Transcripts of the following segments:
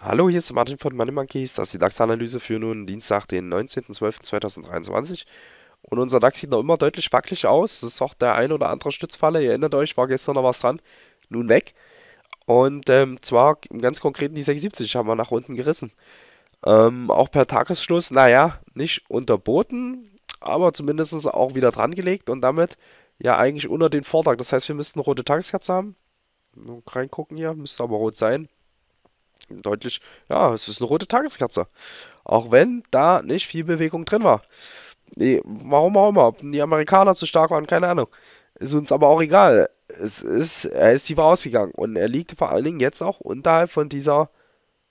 Hallo, hier ist Martin von Money Monkeys. Das ist die DAX-Analyse für nun Dienstag, den 19.12.2023. Und unser DAX sieht noch immer deutlich wackelig aus. Das ist auch der ein oder andere Stützfalle. Ihr erinnert euch, war gestern noch was dran. Nun weg. Und ähm, zwar im ganz konkreten die 76 haben wir nach unten gerissen. Ähm, auch per Tagesschluss, naja, nicht unterboten, aber zumindest auch wieder dran gelegt und damit ja eigentlich unter den Vortag. Das heißt, wir müssten rote Tageskerze haben. Reingucken hier, müsste aber rot sein. Deutlich, ja, es ist eine rote Tageskerze. Auch wenn da nicht viel Bewegung drin war. Nee, warum auch immer, ob die Amerikaner zu stark waren, keine Ahnung. Ist uns aber auch egal. Es ist, er ist tiefer ausgegangen und er liegt vor allen Dingen jetzt auch unterhalb von dieser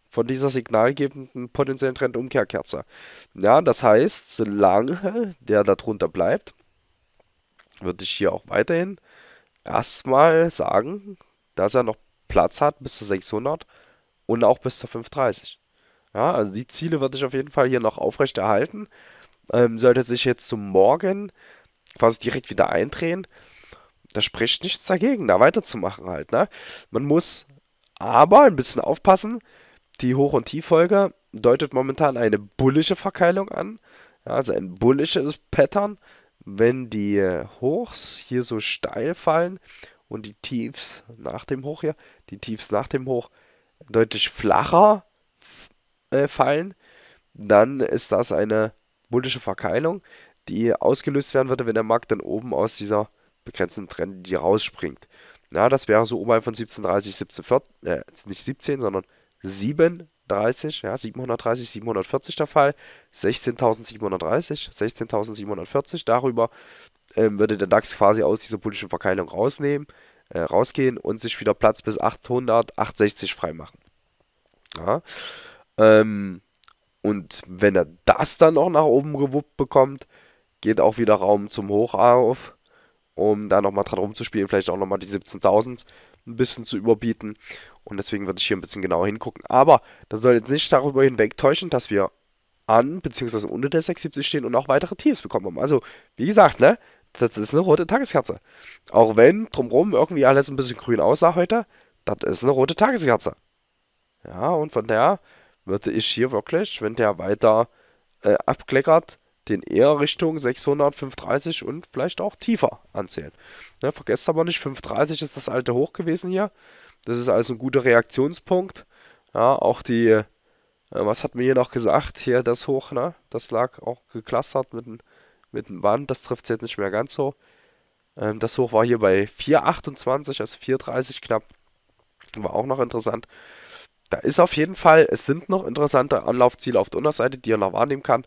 von dieser signalgebenden potenziellen Trendumkehrkerze. Ja, das heißt, solange der darunter bleibt, würde ich hier auch weiterhin erstmal sagen, dass er noch Platz hat bis zu 600 und auch bis zu 530. Ja, also die Ziele würde ich auf jeden Fall hier noch aufrechterhalten. Ähm, sollte sich jetzt zum Morgen quasi direkt wieder eindrehen, da spricht nichts dagegen, da weiterzumachen halt. Ne? Man muss aber ein bisschen aufpassen. Die Hoch- und Tieffolge deutet momentan eine bullische Verkeilung an. Ja, also ein bullisches Pattern wenn die Hochs hier so steil fallen und die Tiefs nach dem Hoch hier, die Tiefs nach dem Hoch deutlich flacher äh, fallen, dann ist das eine bullische Verkeilung, die ausgelöst werden würde, wenn der Markt dann oben aus dieser begrenzten Trend rausspringt. Na, das wäre so oberhalb von 17,30, 17,40, äh, nicht 17, sondern 7, 730, ja, 730, 740 der Fall, 16.730, 16.740, darüber ähm, würde der DAX quasi aus dieser politischen Verkeilung rausnehmen, äh, rausgehen und sich wieder Platz bis 800, 860 freimachen. Ja, ähm, und wenn er das dann noch nach oben gewuppt bekommt, geht auch wieder Raum zum Hoch auf, um da nochmal dran rumzuspielen, vielleicht auch nochmal die 17.000 ein bisschen zu überbieten. Und deswegen würde ich hier ein bisschen genauer hingucken. Aber das soll jetzt nicht darüber hinwegtäuschen, dass wir an bzw. unter der 670 stehen und auch weitere Teams bekommen haben. Also, wie gesagt, ne? Das ist eine rote Tageskerze. Auch wenn drumherum irgendwie alles ein bisschen grün aussah heute, das ist eine rote Tageskerze. Ja, und von daher würde ich hier wirklich, wenn der weiter äh, abkleckert, den eher Richtung 600, 530 und vielleicht auch tiefer anzählen. Ne, vergesst aber nicht, 530 ist das alte Hoch gewesen hier. Das ist also ein guter Reaktionspunkt. Ja, auch die, äh, was hat mir hier noch gesagt? Hier das Hoch, ne? Das lag auch geklustert mit, mit dem Band. Das trifft es jetzt nicht mehr ganz so. Ähm, das Hoch war hier bei 4,28, also 4,30 knapp. War auch noch interessant. Da ist auf jeden Fall, es sind noch interessante Anlaufziele auf der Unterseite, die ihr noch wahrnehmen kann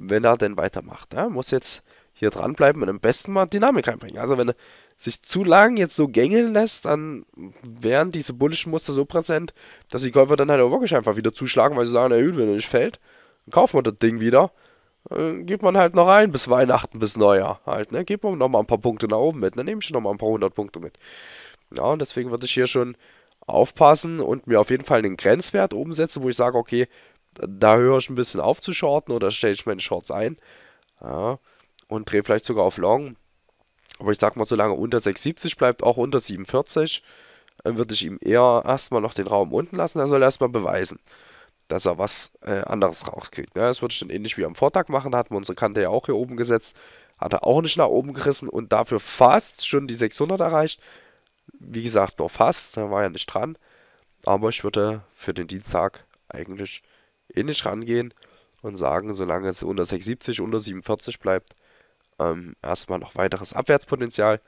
wenn er denn weitermacht. Er muss jetzt hier dranbleiben und am besten mal Dynamik reinbringen. Also wenn er sich zu lang jetzt so gängeln lässt, dann wären diese bullischen Muster so präsent, dass die Käufer dann halt auch wirklich einfach wieder zuschlagen, weil sie sagen, na gut, wenn er nicht fällt, dann kaufen wir das Ding wieder. Dann äh, geht man halt noch ein bis Weihnachten, bis Neujahr halt, ne? Geht man nochmal ein paar Punkte nach oben mit, dann nehme ich nochmal ein paar hundert Punkte mit. Ja, und deswegen würde ich hier schon aufpassen und mir auf jeden Fall einen Grenzwert oben setzen, wo ich sage, okay, da höre ich ein bisschen auf zu shorten oder stelle ich meine Shorts ein. Ja, und drehe vielleicht sogar auf Long. Aber ich sag mal, solange unter 6,70 bleibt, auch unter 47, dann äh, würde ich ihm eher erstmal noch den Raum unten lassen. Er soll erstmal beweisen, dass er was äh, anderes rauskriegt. Ja, ne? das würde ich dann ähnlich wie am Vortag machen. Da hatten wir unsere Kante ja auch hier oben gesetzt. Hat er auch nicht nach oben gerissen und dafür fast schon die 600 erreicht. Wie gesagt, nur fast, da war ja nicht dran. Aber ich würde für den Dienstag eigentlich ähnlich rangehen und sagen, solange es unter 670, unter 47 bleibt, ähm, erstmal noch weiteres Abwärtspotenzial.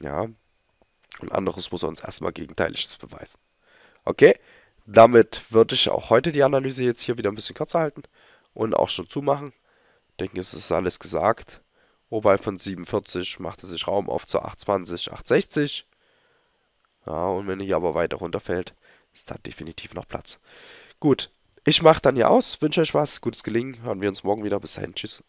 Ja, und anderes muss uns erstmal Gegenteiliges beweisen. Okay, damit würde ich auch heute die Analyse jetzt hier wieder ein bisschen kürzer halten und auch schon zumachen. Ich denke, es ist alles gesagt. Wobei von 47 es sich Raum auf zu 820, 860. Ja, und wenn hier aber weiter runterfällt, ist da definitiv noch Platz. Gut, ich mache dann hier aus. Wünsche euch was, gutes Gelingen. Hören wir uns morgen wieder. Bis dahin. Tschüss.